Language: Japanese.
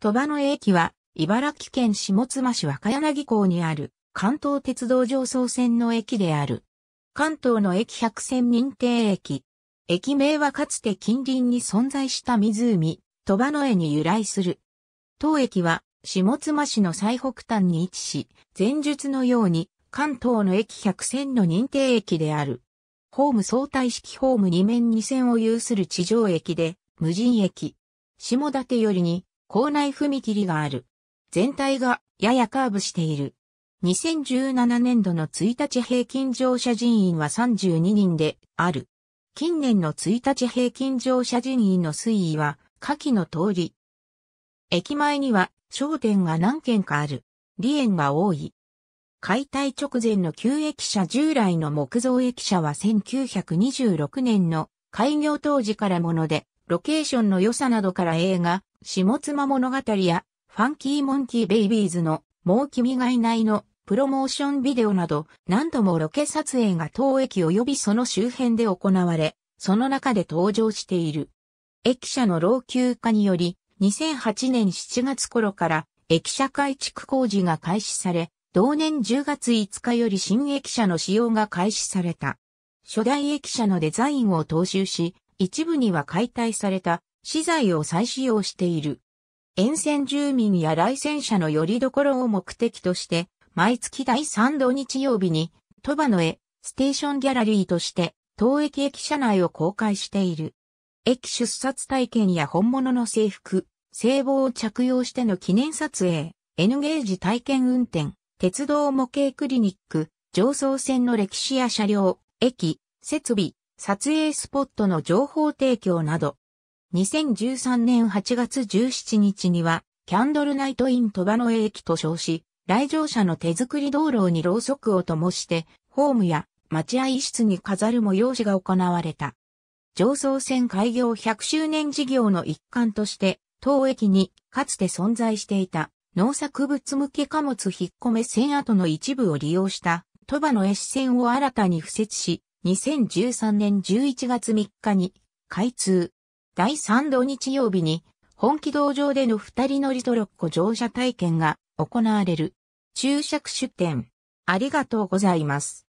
鳥羽の駅は、茨城県下妻市若柳港にある関東鉄道上層線の駅である。関東の駅百選認定駅。駅名はかつて近隣に存在した湖、鳥羽野絵に由来する。当駅は下妻市の最北端に位置し、前述のように関東の駅百選の認定駅である。ホーム相対式ホーム2面2線を有する地上駅で、無人駅。下館よりに校内踏切がある。全体がややカーブしている。2017年度の1日平均乗車人員は32人である。近年の1日平均乗車人員の推移は下記の通り。駅前には商店が何軒かある。利園が多い。解体直前の旧駅舎従来の木造駅舎は1926年の開業当時からもので、ロケーションの良さなどから映画、下妻物語や、ファンキーモンキーベイビーズの、もう君がいないの、プロモーションビデオなど、何度もロケ撮影が当駅及びその周辺で行われ、その中で登場している。駅舎の老朽化により、2008年7月頃から駅舎改築工事が開始され、同年10月5日より新駅舎の使用が開始された。初代駅舎のデザインを踏襲し、一部には解体された資材を再使用している。沿線住民や来線者の拠り所を目的として、毎月第3土日曜日に、鳥羽の絵、ステーションギャラリーとして、当駅駅舎内を公開している。駅出札体験や本物の制服、制帽を着用しての記念撮影、N ゲージ体験運転、鉄道模型クリニック、上層線の歴史や車両、駅、設備、撮影スポットの情報提供など、2013年8月17日には、キャンドルナイトイン鳥羽の駅と称し、来場者の手作り道路にろうそくを灯して、ホームや待合室に飾る催しが行われた。上層線開業100周年事業の一環として、当駅にかつて存在していた農作物向け貨物引っ込め線跡の一部を利用した鳥羽の絵支線を新たに付設し、2013年11月3日に開通。第3土日曜日に、本気道場での二人乗りトロッコ乗車体験が行われる。注釈出展。ありがとうございます。